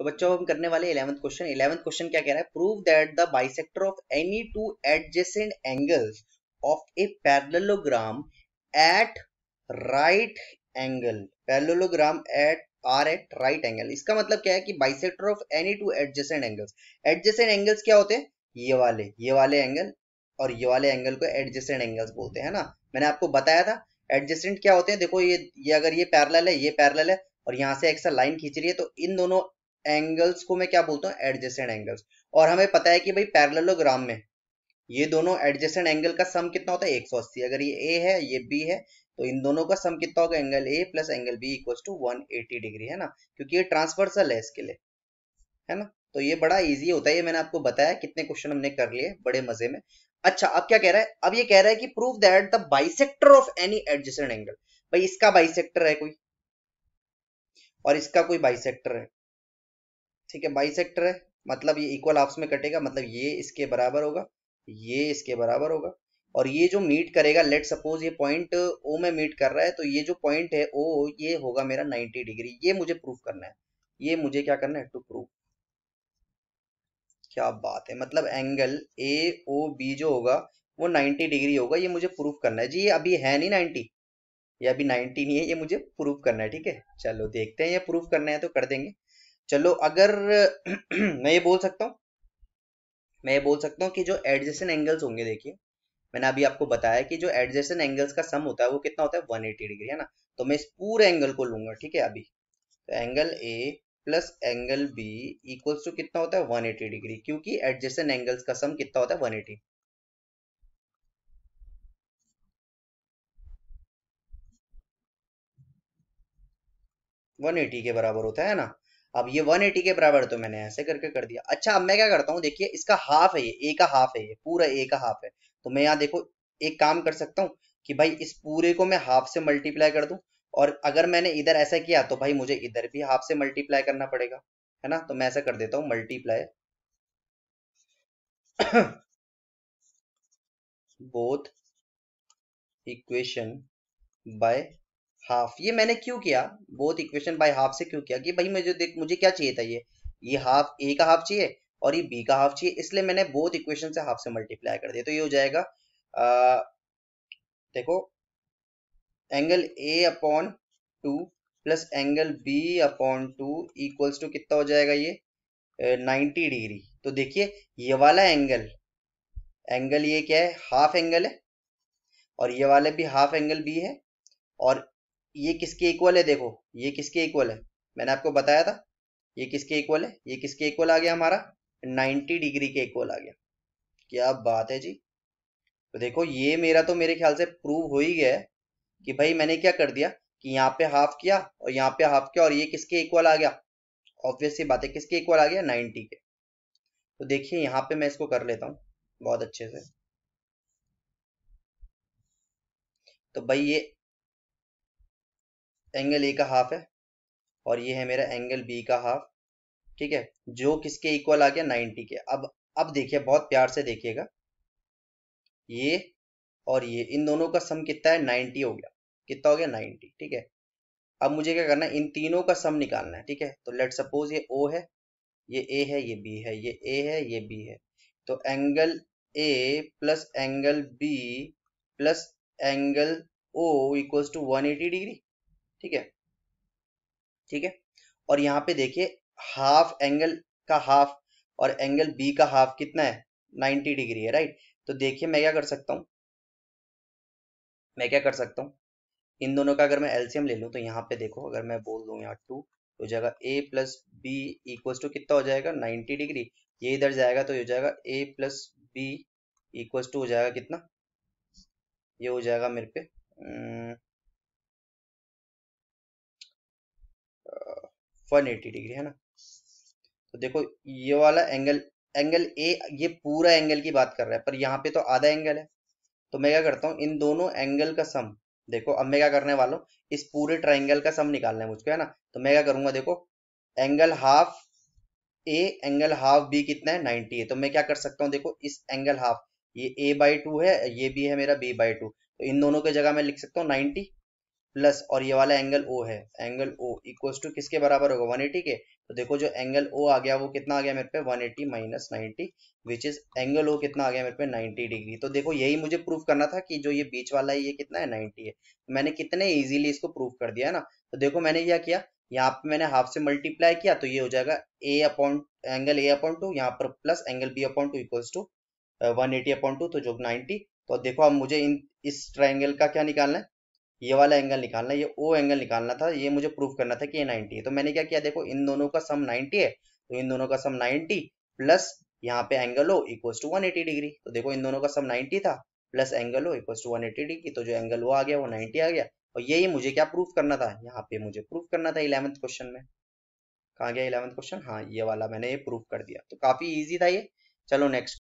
तो बच्चों हम करने वाले इलेवंथ क्वेश्चन इलेवंथ क्वेश्चन क्या कह रहा है prove that the bisector of any two adjacent angles of a parallelogram at right angle parallelogram at R at right angle इसका मतलब क्या है कि bisector of any two adjacent angles adjacent angles क्या होते हैं ये वाले ये वाले एंगल और ये वाले एंगल को एडजेसेंट एंगल्स बोलते हैं ना मैंने आपको बताया था एडजेसेंट क्या होते हैं देखो ये ये अगर ये पैरल है ये पैरल है और यहाँ से एक्स्ट्रा लाइन खींच रही है तो इन दोनों एंगल्स को मैं क्या बोलता हूँ एडजेसेंट एंगल्स और हमें पता है कि भाई पैरलोग्राम में ये दोनों एडजेसेंट एंगल का सम कितना होता है 180 अगर ये ए है ये बी है तो इन दोनों का सम कितना होगा angle A plus angle B equal to one degree है ना क्योंकि ये ट्रांसवर्सल है इसके लिए है ना तो ये बड़ा ईजी होता है ये मैंने आपको बताया कितने क्वेश्चन हमने कर लिए बड़े मजे में अच्छा अब क्या कह रहा है अब ये कह रहा है कि proof that the bisector of any adjacent angle भाई इसका बाइसेक्टर है कोई और इसका कोई बाइसेक्टर है ठीक है बाई सेक्टर है मतलब ये इक्वल आपस में कटेगा मतलब ये इसके बराबर होगा ये इसके बराबर होगा और ये जो मीट करेगा लेट सपोज ये पॉइंट ओ में मीट कर रहा है तो ये जो पॉइंट है ओ ये होगा मेरा 90 डिग्री ये मुझे प्रूफ करना है ये मुझे क्या करना है टू प्रूफ क्या बात है मतलब एंगल ए ओ बी जो होगा वो 90 डिग्री होगा ये मुझे प्रूफ करना है जी ये अभी है नहीं 90 ये अभी 90 नहीं है ये मुझे प्रूफ करना है ठीक है चलो देखते हैं ये प्रूफ करना है तो कर देंगे चलो अगर मैं ये बोल सकता हूँ मैं ये बोल सकता हूँ कि जो एडजस्टन एंगल्स होंगे देखिए मैंने अभी आपको बताया कि जो एडजस्टन एंगल्स का सम होता है वो कितना होता है 180 डिग्री है ना तो मैं इस पूरे एंगल को लूंगा ठीक है अभी तो angle A plus angle B equals to कितना होता है 180 डिग्री क्योंकि एडजेसेंट एंगल्स का सम कितना होता है 180 एटी के बराबर होता है ना अब ये 180 के बराबर तो मैंने ऐसे करके कर दिया अच्छा अब मैं क्या करता हूँ देखिए इसका हाफ है ये ए का हाफ है ये पूरा ए का हाफ है तो मैं यहाँ देखो एक काम कर सकता हूँ कि भाई इस पूरे को मैं हाफ से मल्टीप्लाई कर दूं और अगर मैंने इधर ऐसा किया तो भाई मुझे इधर भी हाफ से मल्टीप्लाई करना पड़ेगा है ना तो मैं ऐसा कर देता हूँ multiply both equation by half ये मैंने क्यों किया बोथ इक्वेशन बाय हाफ से क्यों किया कि भाई मुझे देख मुझे क्या चाहिए था ये ये हाफ ए का हाफ चाहिए और ये बी का हाफ चाहिए इसलिए मैंने बोथ इक्वेशन से हाफ से मल्टीप्लाई कर दिया तो ये हो जाएगा आ, देखो angle A upon two plus angle B upon two equals to कितना हो जाएगा ये नाइन्टी डिग्री तो देखिए ये वाला एंगल एंगल ये क्या है हाफ एंगल है और ये वाला भी हाफ एंगल बी है और ये किसके इक्वल है देखो ये किसके इक्वल है मैंने आपको बताया था ये किसके इक्वल है ये किसके इक्वल आ गया हमारा 90 डिग्री के इक्वल आ गया क्या बात है जी तो देखो ये मेरा तो मेरे ख्याल से प्रूव हो ही गया है कि भाई मैंने क्या कर दिया कि यहाँ पे हाफ किया और यहाँ पे हाफ किया और ये किसके इक्वल आ गया ऑब्वियसली बात है किसके इक्वल आ गया नाइनटी के तो देखिए यहाँ पे मैं इसको कर लेता हूँ बहुत अच्छे से तो भाई ये एंगल ए का हाफ है और ये है मेरा एंगल बी का हाफ ठीक है जो किसके इक्वल आ गया नाइनटी के अब अब देखिए बहुत प्यार से देखिएगा ये और ये इन दोनों का सम कितना है नाइन्टी हो गया कितना हो गया नाइन्टी ठीक है अब मुझे क्या करना है इन तीनों का सम निकालना है ठीक है तो लेट सपोज ये ओ है ये ए है ये बी है ये ए है ये बी है तो angle A plus angle B plus angle O equals to one eighty degree ठीक है ठीक है और यहाँ पे देखिए हाफ एंगल का हाफ और एंगल बी का हाफ कितना है 90 डिग्री है राइट तो देखिए मैं क्या कर सकता हूँ मैं क्या कर सकता हूँ इन दोनों का अगर मैं एल्सियम ले लूँ तो यहाँ पे देखो अगर मैं बोल दूँ यहाँ टू तो जाएगा A plus B equal to कितना हो जाएगा 90 डिग्री ये इधर जाएगा तो ये हो जाएगा A plus B equal to हो जाएगा कितना ये हो जाएगा मेरे पे वन एटी डिग्री है ना तो देखो ये वाला एंगल एंगल ए ये पूरा एंगल की बात कर रहा है पर यहाँ पे तो आधा एंगल है तो मैं क्या करता हूँ इन दोनों एंगल का सम देखो अब मैं क्या करने वाला हूँ इस पूरे ट्राइंगल का सम निकालना है मुझको है ना तो मैं क्या करूंगा देखो angle half A angle half B कितना है नाइनटी है तो मैं क्या कर सकता हूँ देखो इस एंगल हाफ ये ए बाई टू है ये भी है मेरा बी बाई टू तो इन दोनों की जगह मैं लिख सकता हूँ नाइनटी प्लस और ये वाला एंगल ओ है एंगल ओ इक्व टू किसके बराबर होगा 180 के तो देखो जो एंगल ओ आ गया वो कितना आ गया मेरे पे 180 eighty minus ninety which is angle O कितना आ गया मेरे पे 90 डिग्री तो देखो यही मुझे प्रूफ करना था कि जो ये बीच वाला है ये कितना है 90 है तो मैंने कितने इजीली इसको प्रूफ कर दिया है ना तो देखो मैंने क्या किया यहाँ पे मैंने हाफ से मल्टीप्लाई किया तो ये हो जाएगा A upon angle A upon two यहाँ पर plus angle B upon two equals to one eighty upon two तो जो नाइनटी तो देखो अब मुझे इन इस ट्राइंगल का क्या निकालना है ये वाला एंगल निकालना ये ओ एंगल निकालना था ये मुझे प्रूफ करना था कि ये 90 है तो मैंने क्या किया देखो इन दोनों का सम 90 है तो इन दोनों का सम 90 प्लस यहाँ पे angle O equal to one degree तो देखो इन दोनों का सम 90 था plus angle O equal to one degree तो जो एंगल वो आ गया वो नाइनटी आ गया और यही मुझे क्या प्रूफ करना था यहाँ पे मुझे प्रूफ करना था इलेवंथ क्वेश्चन में कहा गया इलेवंथ क्वेश्चन हाँ ये वाला मैंने ये प्रूफ कर दिया तो काफी ईजी था ये चलो नेक्स्ट